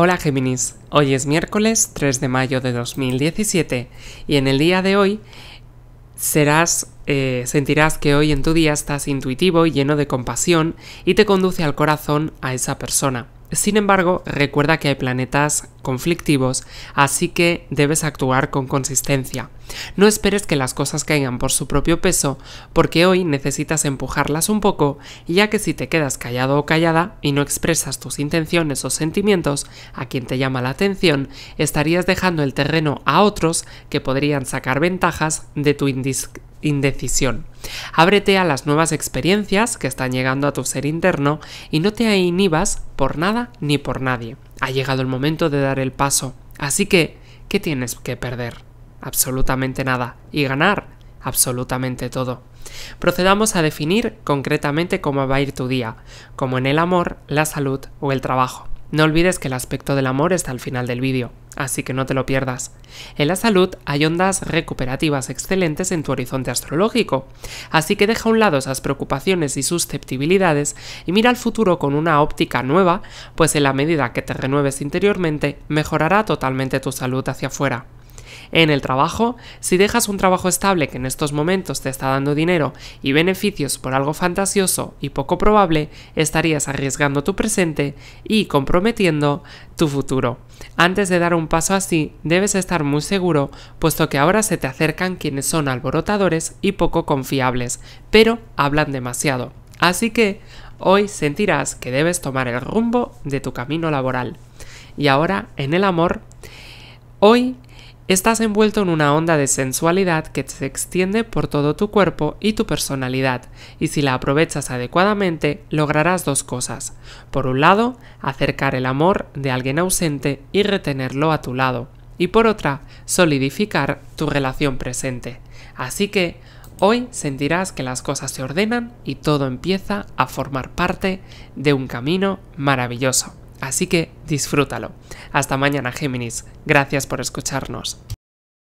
Hola Géminis, hoy es miércoles 3 de mayo de 2017 y en el día de hoy serás, eh, sentirás que hoy en tu día estás intuitivo y lleno de compasión y te conduce al corazón a esa persona. Sin embargo, recuerda que hay planetas conflictivos, así que debes actuar con consistencia. No esperes que las cosas caigan por su propio peso, porque hoy necesitas empujarlas un poco, ya que si te quedas callado o callada y no expresas tus intenciones o sentimientos a quien te llama la atención, estarías dejando el terreno a otros que podrían sacar ventajas de tu indis indecisión. Ábrete a las nuevas experiencias que están llegando a tu ser interno y no te inhibas por nada ni por nadie. Ha llegado el momento de dar el paso. Así que, ¿qué tienes que perder? Absolutamente nada. Y ganar absolutamente todo. Procedamos a definir concretamente cómo va a ir tu día, como en el amor, la salud o el trabajo. No olvides que el aspecto del amor está al final del vídeo, así que no te lo pierdas. En la salud hay ondas recuperativas excelentes en tu horizonte astrológico, así que deja a un lado esas preocupaciones y susceptibilidades y mira al futuro con una óptica nueva, pues en la medida que te renueves interiormente, mejorará totalmente tu salud hacia afuera. En el trabajo, si dejas un trabajo estable que en estos momentos te está dando dinero y beneficios por algo fantasioso y poco probable, estarías arriesgando tu presente y comprometiendo tu futuro. Antes de dar un paso así, debes estar muy seguro, puesto que ahora se te acercan quienes son alborotadores y poco confiables, pero hablan demasiado. Así que hoy sentirás que debes tomar el rumbo de tu camino laboral. Y ahora, en el amor, hoy Estás envuelto en una onda de sensualidad que se extiende por todo tu cuerpo y tu personalidad, y si la aprovechas adecuadamente, lograrás dos cosas. Por un lado, acercar el amor de alguien ausente y retenerlo a tu lado, y por otra, solidificar tu relación presente. Así que, hoy sentirás que las cosas se ordenan y todo empieza a formar parte de un camino maravilloso. Así que disfrútalo. Hasta mañana, Géminis. Gracias por escucharnos.